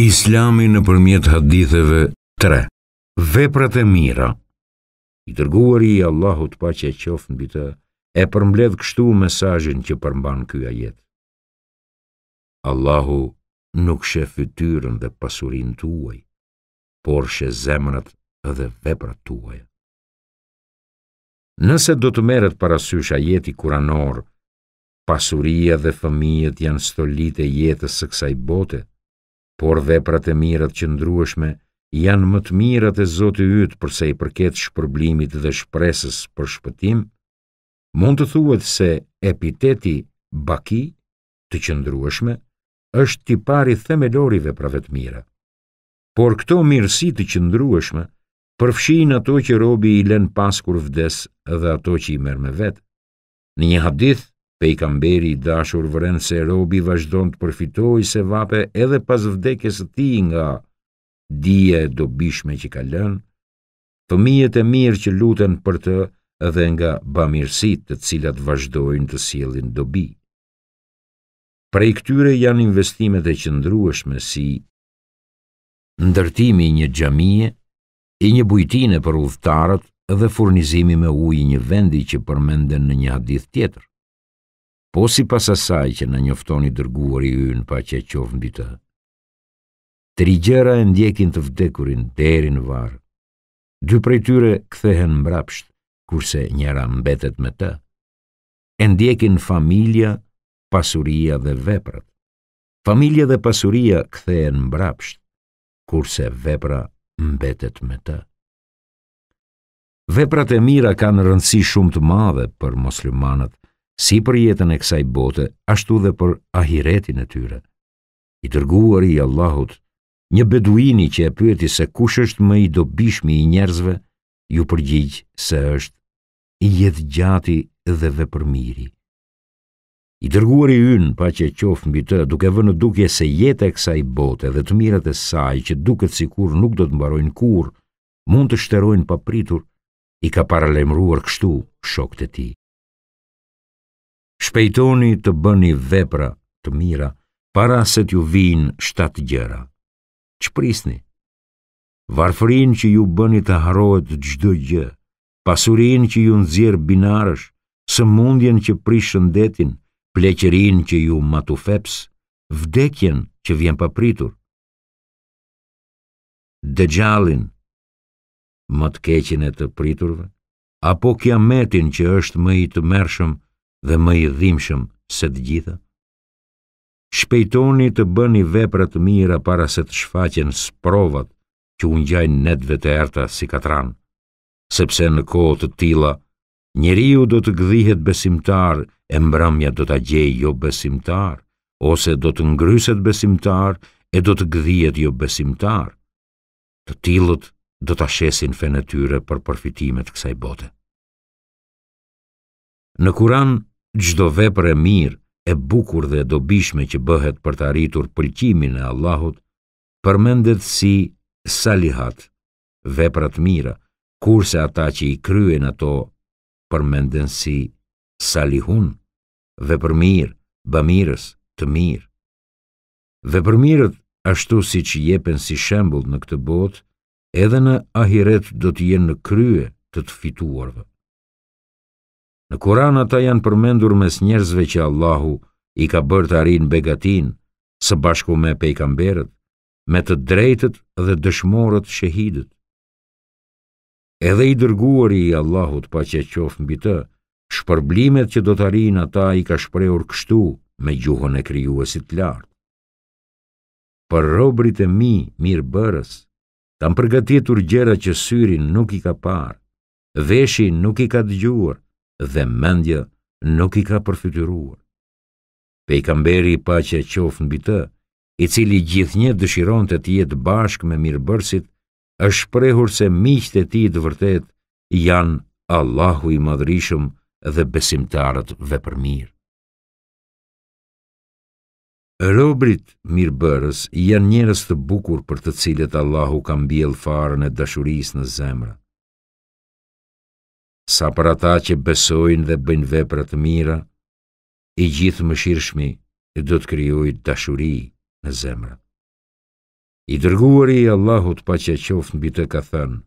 Islami në përmjet haditheve 3. Veprat e mira I tërguar i Allahut pa që e qofën bitë, e përmbledh kështu mesajin që përmban këja jetë. Allahu nuk shë fytyrën dhe pasurin tuaj, por shë zemrat dhe veprat tuaj. Nëse do të meret parasysha jeti kuranor, pasuria dhe fëmijet janë stolit e jetës së kësaj botet, por veprat e mirat që ndrueshme janë më të mirat e Zotë ytë përse i përket shpërblimit dhe shpresës për shpëtim, mund të thuet se epiteti baki të qëndrueshme është tipari themelorive veprave të mira. Por këto mirësi të qëndrueshme përfshin ato që robi i len pas kur vdes dhe ato që i mërë me vetë. Në një hadith, Pe i kamberi i dashur vërën se robi vazhdon të përfitoj se vape edhe pas vdekes të ti nga dje dobishme që ka lënë, pëmijet e mirë që lutën për të edhe nga bamirësit të cilat vazhdojnë të sielin dobi. Prej këtyre janë investimet e qëndrueshme si ndërtimi një gjamije, i një bujtine për uftarët dhe furnizimi me ujë një vendi që përmenden në një hadith tjetër po si pas asaj që në njoftoni dërguar i yn pa që e mbi të. Tri gjera e ndjekin të vdekurin, derin varë. Dy prej tyre kthehen mbrapsht, kurse njera mbetet me të. E ndjekin familja, pasuria dhe veprat. Familja dhe pasuria kthehen mbrapsht, kurse vepra mbetet me të. Veprat e mira kanë rëndësi shumë të madhe për moslimanët, si për jetën e kësaj bote, ashtu dhe për ahiretin e tyre. I tërguar i Allahut, një beduini që e pyeti se kush është më i dobishmi i njerëzve, ju përgjigjë se është i jetë gjati dhe dhe për miri. I tërguar i ynë, pa që e qofë mbi të, duke vënë në duke se jetë e kësaj bote dhe të mirët e saj, që duke të sikur nuk do të mbarojnë kur, mund të shterojnë papritur, i ka paralemruar kështu shok të ti shpejtoni të bëni vepra të mira, para se t'ju vinë shtatë gjëra. Qëprisni, varfrin që ju bëni të harohet gjdo gjë, pasurin që ju nëzirë binarësh, së mundjen që prishën detin, pleqerin që ju matu feps, vdekjen që vjen papritur. Dë më të keqin e të priturve, apo kja metin që është më i të mershëm, dhe më i dhimshëm se të gjitha? Shpejtoni të bëni veprat mira para se të shfaqen sprovat që unë gjajnë netve të erta si katran, sepse në kohë të tila, njeriu do të gdhihet besimtar, e mbramja do të gjej jo besimtar, ose do të ngryset besimtar, e do të gdhihet jo besimtar. Të tilët do të ashesin fenetyre për përfitimet kësaj bote. Në kuran, gjdo vepër e mirë, e bukur dhe dobishme që bëhet për të arritur pëlqimin e Allahut, përmendet si salihat, veprat mira, kurse ata që i kryen ato përmenden si salihun, vepër mirë, bëmirës, të mirë. Vepër mirët, ashtu si që jepen si shembul në këtë botë, edhe në ahiret do të jenë në krye të të fituarve. Në Kur'an ata janë përmendur mes njerëzve që Allahu i ka bërë të arrin begatin së bashku me pejgamberët, me të drejtët dhe dëshmorët shahidët. Edhe i dërguari i Allahut paqja qof mbi të, shpërblimet që do të arrin ata i ka shprehur kështu me gjuhën e krijuesit të lartë. Për robrit e mi, mirë bërës, kanë përgatitur gjëra që syri nuk i ka parë, veshin nuk i ka dëgjuar, dhe mendja nuk i ka përfytyruar. Pe i kamberi pa që e qofë në bitë, i cili gjithë një dëshiron të tjetë bashkë me mirë bërësit, është prehur se miqët e ti të vërtet janë Allahu i madrishëm dhe besimtarët dhe për mirë. Robrit mirë bërës janë njërës të bukur për të cilët Allahu kam bjellë farën e dashuris në zemra sa për ata që besojnë dhe bëjnë veprat mira, i gjithë më shirëshmi e do të kryojt dashuri në zemrë. I dërguari i Allahut pa që e qofën bitë ka thënë,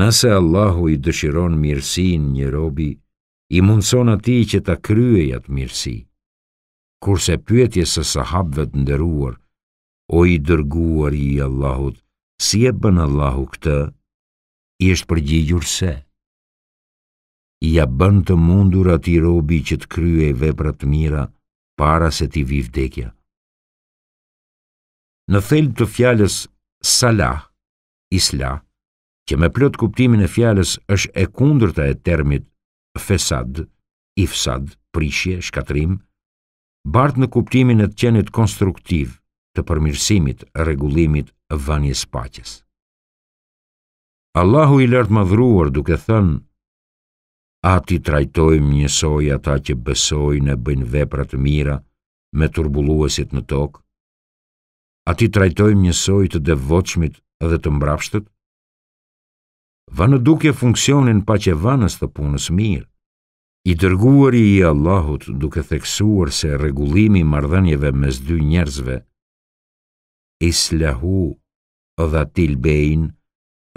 nëse Allahu i dëshiron mirësin një robi, i mundëson ati që ta kryoj atë mirësi, kurse pyetje se sahabve të ndëruar, o i dërguari i Allahut, si e bën Allahu këtë, i është përgjigjur se, i a bënd të mundur ati robi që të kryu e veprat mira para se ti vi vdekja. Në thelb të fjales salah, isla, që me plot kuptimin e fjales është e kundërta e termit fesad, ifsad, prishje, shkatrim, bartë në kuptimin e të qenit konstruktiv të përmirësimit, regullimit, vanjes paches. Allahu i lartë madhruar duke thënë Ati trajtojmë njësoj ata që besoj në bëjnë veprat mira me turbuluesit në tokë? Ati trajtojmë njësoj të devoqmit dhe të mbrapshtët? Vanë duke funksionin pa që vanës të punës mirë, i dërguari i Allahut duke theksuar se regullimi mardhenjeve mes dy njerëzve, i slahu dhe atil bejnë,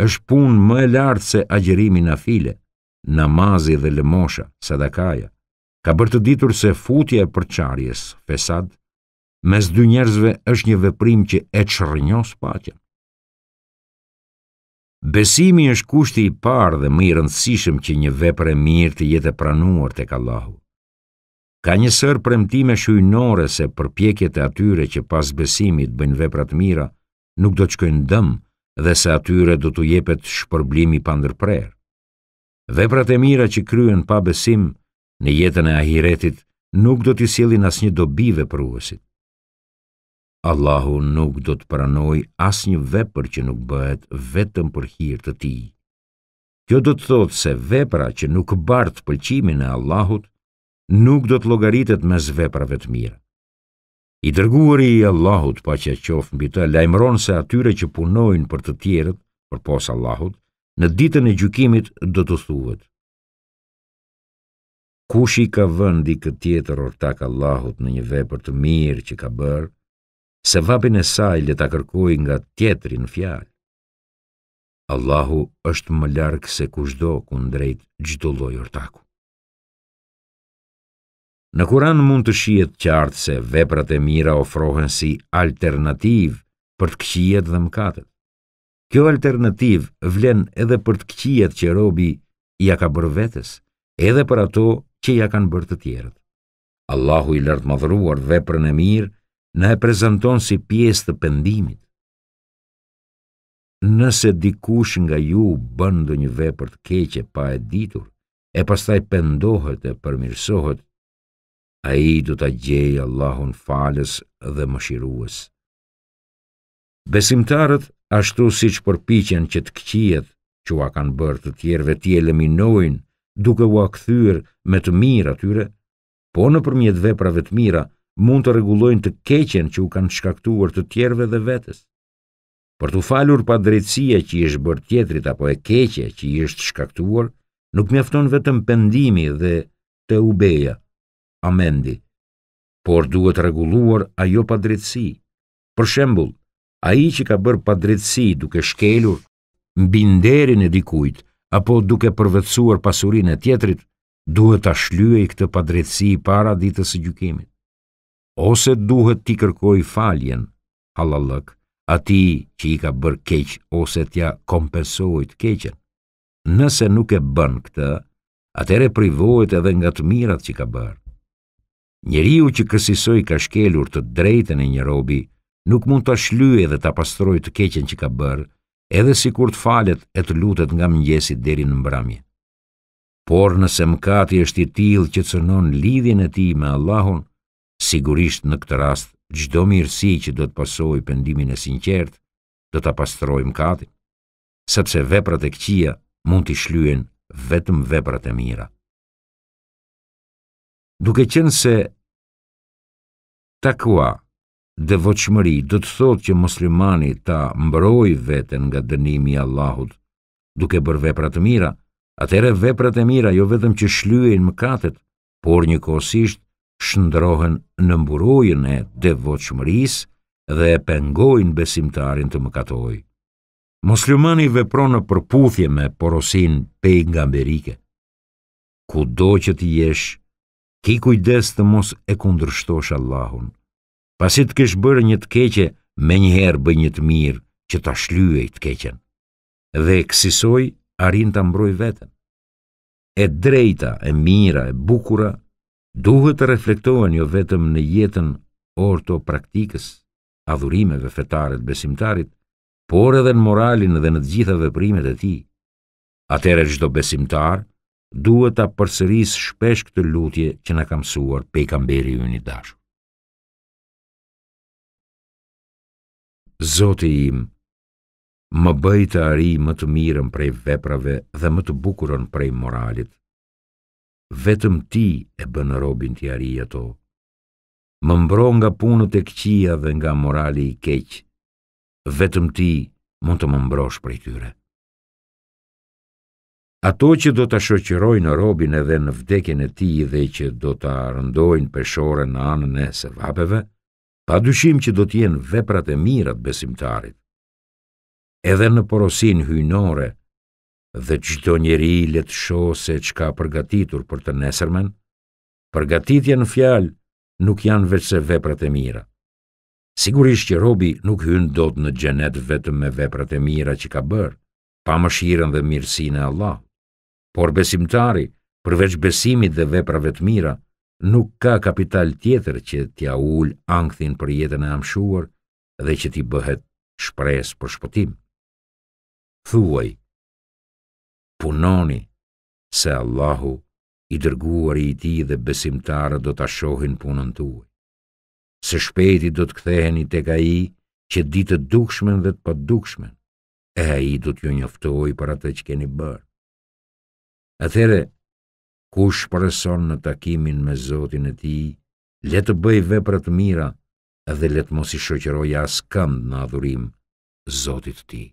është punë më e lartë se agjerimin afilet, namazi dhe lëmosha, sadakaja, ka bërë të ditur se futja e përqarjes, fesad, mes dy njerëzve është një veprim që e që rënjohës patja. Besimi është kushti i parë dhe më i rëndësishëm që një vepre e mirë të jetë pranuar tek Allahu. Ka një sër premtime shujnore se përpjekjet e atyre që pas besimit bëjnë vepra të mira, nuk do të shkojnë dëm dhe se atyre do t'u jepet shpërblim i pandërprerë. Veprat e mira që kryen pa besim në jetën e ahiretit nuk do t'i sjellin asnjë dobi vepruesit. Allahu nuk do të pranoj asnjë vepër që nuk bëhet vetëm për hir të Tij. Kjo do të thotë se vepra që nuk bart pëlqimin e Allahut nuk do të llogaritet mes veprave të mira. I dërguari i Allahut, paqja qof mbi të, lajmëron se atyre që punojnë për të tjerët, përpos Allahut, në ditën e gjukimit do të thuvët. Kushi ka vëndi këtë tjetër ortak Allahut në një vepër të mirë që ka bërë, se vapin e saj le ta kërkoj nga tjetërin fjalë. Allahu është më larg se kushdo kundrejt çdo lloj ortaku. Në kuran mund të shiet qartë se veprat e mira ofrohen si alternativ për të këshijet dhe mkatet. Kjo alternativ vlen edhe për të këqijat që robi ja ka bërë vetës, edhe për ato që ja kanë bërë të tjerët. Allahu i lartë madhruar veprën e mirë në e prezenton si pjesë të pendimit. Nëse dikush nga ju bëndë një vepër të keqe pa e ditur, e pastaj pendohet e përmirsohet, a i du të gjejë Allahun falës dhe më shiruës. Besimtarët ashtu si që përpichen që të këqijet që a kanë bërë të tjerve tje leminojnë, duke u a me të mira tyre, po në përmjet veprave të mira mund të regulojnë të keqen që u kanë shkaktuar të tjerve dhe vetës. Për të falur pa drejtsia që i është bërë tjetrit apo e keqe që i është shkaktuar, nuk mjafton vetëm pendimi dhe të ubeja, amendi, por duhet reguluar ajo pa drejtsi. Për shembul, a i që ka bërë padrëtsi duke shkelur, mbinderin e dikujt, apo duke përvecuar pasurin e tjetrit, duhet të shlyej i këtë padrëtsi i para ditës e gjukimit. Ose duhet ti kërkoj faljen, halallëk, ati që i ka bërë keq, ose tja kompensojt keqen. Nëse nuk e bën këtë, atere privojt edhe nga të mirat që ka bërë. Njeriu që kësisoj ka shkelur të drejten e një robi, nuk mund të shlye dhe të pastroj të keqen që ka bërë, edhe si kur të falet e të lutet nga mëngjesi deri në mbramje. Por nëse mkati është i tilë që cënon lidhjen e ti me Allahun, sigurisht në këtë rast gjdo mirësi që do të pasoj pëndimin e sinqert, do të pastroj mkati, sepse veprat e këqia mund të shlyen vetëm veprat e mira. Duke qenë se takua, dhe voçmëri do të thotë që muslimani ta mbrojë veten nga dënimi i Allahut duke bërë vepra të mira, atëherë veprat e mira jo vetëm që shlyejnë mëkatet, por njëkohësisht shndrohen në mburojën e devotshmërisë dhe e pengojnë besimtarin të mëkatojë. Muslimani vepron në përputhje me porosin Ku Kudo që të jesh, ki kujdes të mos e kundërshtosh Allahun pasi të kishë bërë një të keqe, me njëherë bëj një të mirë që të shlyej të keqen. Dhe kësisoj, arin të mbroj vetën. E drejta, e mira, e bukura, duhet të reflektohen jo vetëm në jetën orto praktikës, adhurimeve fetaret besimtarit, por edhe në moralin dhe në gjitha veprimet e ti. Atere gjdo besimtar, duhet të përsëris shpesh këtë lutje që në kam suar pejkamberi ju një dashur. Zoti im, më bëj të ari më të mirën prej veprave dhe më të bukurën prej moralit. Vetëm ti e bën robin të ari e to. Më mbro nga punët e këqia dhe nga morali i keqë. Vetëm ti mund të më mbrosh prej tyre. Ato që do të shoqërojnë robin edhe në vdekin e ti dhe që do të rëndojnë peshore në anën e sevapeve, vabeve, pa dyshim që do t'jenë veprat e mirat besimtarit. Edhe në porosin hynore dhe qdo njeri letë sho se qka përgatitur për të nesërmen, përgatitje në fjalë nuk janë veçse veprat e mira. Sigurisht që robi nuk hynë do të në gjenet vetëm me veprat e mira që ka bërë, pa më shiren dhe mirësine Allah. Por besimtari, përveç besimit dhe veprave të mira, nuk nuk ka kapital tjetër që t'ja ul angthin për jetën e amshuar dhe që t'i bëhet shpres për shpëtim. Thuaj, punoni se Allahu i dërguar i ti dhe besimtarët do t'a shohin punën tuaj. Se shpeti do t'ktheheni tek ai që ditë dukshmen dhe t'pa dukshmen, e ai do t'ju njoftoj për atë që keni bërë. Atëre, kush përëson në takimin me Zotin e ti, letë bëj veprat mira, edhe letë mos i shëqëroj asë kam në adhurim Zotit ti.